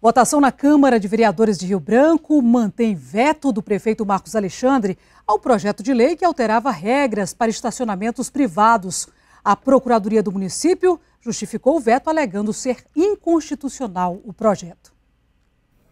Votação na Câmara de Vereadores de Rio Branco mantém veto do prefeito Marcos Alexandre ao projeto de lei que alterava regras para estacionamentos privados. A Procuradoria do município justificou o veto alegando ser inconstitucional o projeto.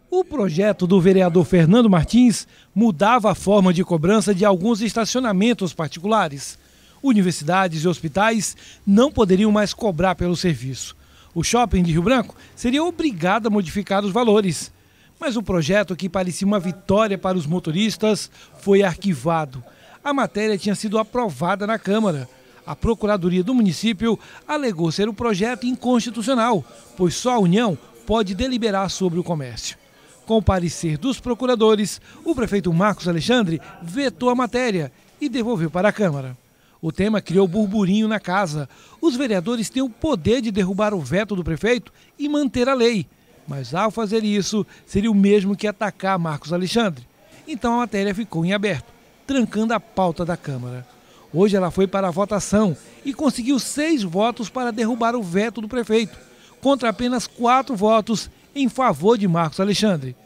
O projeto do vereador Fernando Martins mudava a forma de cobrança de alguns estacionamentos particulares. Universidades e hospitais não poderiam mais cobrar pelo serviço o shopping de Rio Branco seria obrigado a modificar os valores. Mas o projeto, que parecia uma vitória para os motoristas, foi arquivado. A matéria tinha sido aprovada na Câmara. A Procuradoria do município alegou ser o um projeto inconstitucional, pois só a União pode deliberar sobre o comércio. Com o parecer dos procuradores, o prefeito Marcos Alexandre vetou a matéria e devolveu para a Câmara. O tema criou burburinho na casa. Os vereadores têm o poder de derrubar o veto do prefeito e manter a lei. Mas ao fazer isso, seria o mesmo que atacar Marcos Alexandre. Então a matéria ficou em aberto, trancando a pauta da Câmara. Hoje ela foi para a votação e conseguiu seis votos para derrubar o veto do prefeito, contra apenas quatro votos em favor de Marcos Alexandre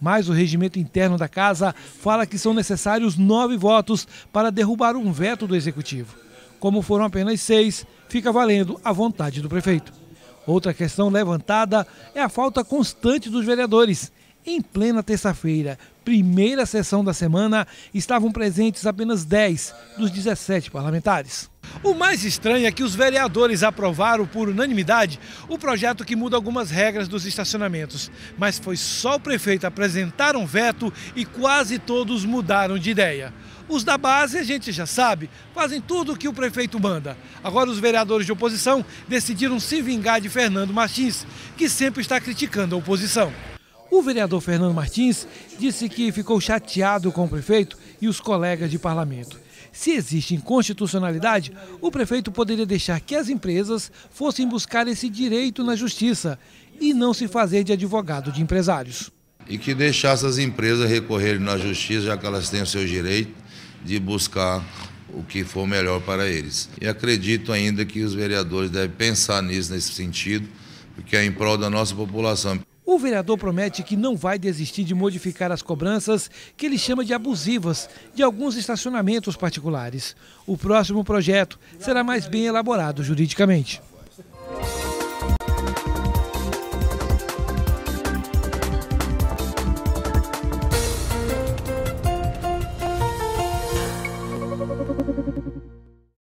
mas o regimento interno da casa fala que são necessários nove votos para derrubar um veto do executivo. Como foram apenas seis, fica valendo a vontade do prefeito. Outra questão levantada é a falta constante dos vereadores em plena terça-feira, primeira sessão da semana, estavam presentes apenas 10 dos 17 parlamentares. O mais estranho é que os vereadores aprovaram por unanimidade o projeto que muda algumas regras dos estacionamentos. Mas foi só o prefeito apresentar um veto e quase todos mudaram de ideia. Os da base, a gente já sabe, fazem tudo o que o prefeito manda. Agora, os vereadores de oposição decidiram se vingar de Fernando Martins, que sempre está criticando a oposição. O vereador Fernando Martins disse que ficou chateado com o prefeito e os colegas de parlamento. Se existe inconstitucionalidade, o prefeito poderia deixar que as empresas fossem buscar esse direito na justiça e não se fazer de advogado de empresários. E que deixasse as empresas recorrerem na justiça, já que elas têm o seu direito de buscar o que for melhor para eles. E acredito ainda que os vereadores devem pensar nisso, nesse sentido, porque é em prol da nossa população. O vereador promete que não vai desistir de modificar as cobranças que ele chama de abusivas de alguns estacionamentos particulares. O próximo projeto será mais bem elaborado juridicamente.